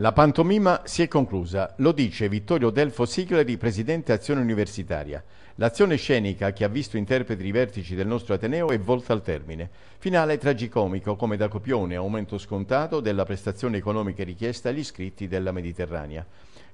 La pantomima si è conclusa, lo dice Vittorio Delfo Sicleri, presidente Azione Universitaria. L'azione scenica che ha visto interpreti i vertici del nostro Ateneo è volta al termine. Finale tragicomico come da copione, aumento scontato della prestazione economica richiesta agli iscritti della Mediterranea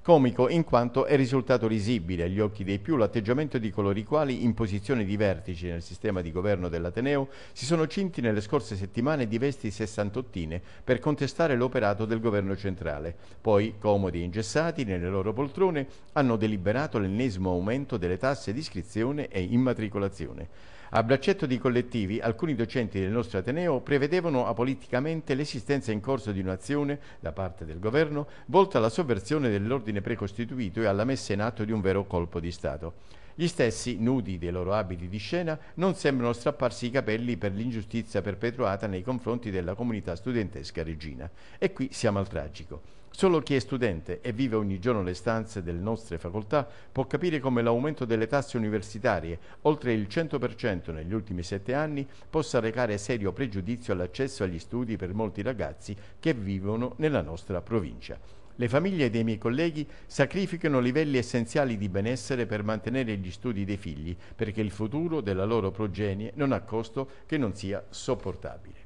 comico in quanto è risultato risibile agli occhi dei più l'atteggiamento di coloro i quali, in posizioni di vertice nel sistema di governo dell'Ateneo, si sono cinti nelle scorse settimane di vesti sessantottine per contestare l'operato del governo centrale. Poi, comodi e ingessati nelle loro poltrone, hanno deliberato l'ennesimo aumento delle tasse di iscrizione e immatricolazione. A braccetto di collettivi, alcuni docenti del nostro Ateneo prevedevano apoliticamente l'esistenza in corso di un'azione, da parte del governo, volta alla sovversione dell'ordine precostituito e alla messa in atto di un vero colpo di Stato. Gli stessi, nudi dei loro abiti di scena, non sembrano strapparsi i capelli per l'ingiustizia perpetuata nei confronti della comunità studentesca regina. E qui siamo al tragico. Solo chi è studente e vive ogni giorno le stanze delle nostre facoltà può capire come l'aumento delle tasse universitarie, oltre il 100% negli ultimi sette anni, possa recare serio pregiudizio all'accesso agli studi per molti ragazzi che vivono nella nostra provincia le famiglie dei miei colleghi sacrificano livelli essenziali di benessere per mantenere gli studi dei figli, perché il futuro della loro progenie non ha costo che non sia sopportabile.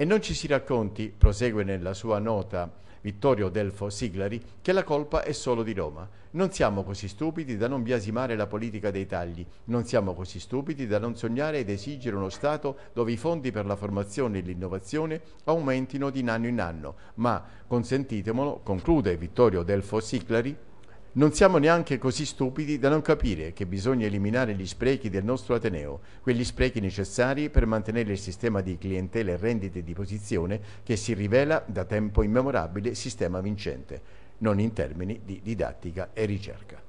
E non ci si racconti, prosegue nella sua nota Vittorio Delfo Siglari, che la colpa è solo di Roma. Non siamo così stupidi da non biasimare la politica dei tagli, non siamo così stupidi da non sognare ed esigere uno Stato dove i fondi per la formazione e l'innovazione aumentino di anno in anno. Ma, consentitemelo, conclude Vittorio Delfo Siglari, non siamo neanche così stupidi da non capire che bisogna eliminare gli sprechi del nostro Ateneo, quegli sprechi necessari per mantenere il sistema di clientele e rendite di posizione che si rivela da tempo immemorabile sistema vincente, non in termini di didattica e ricerca.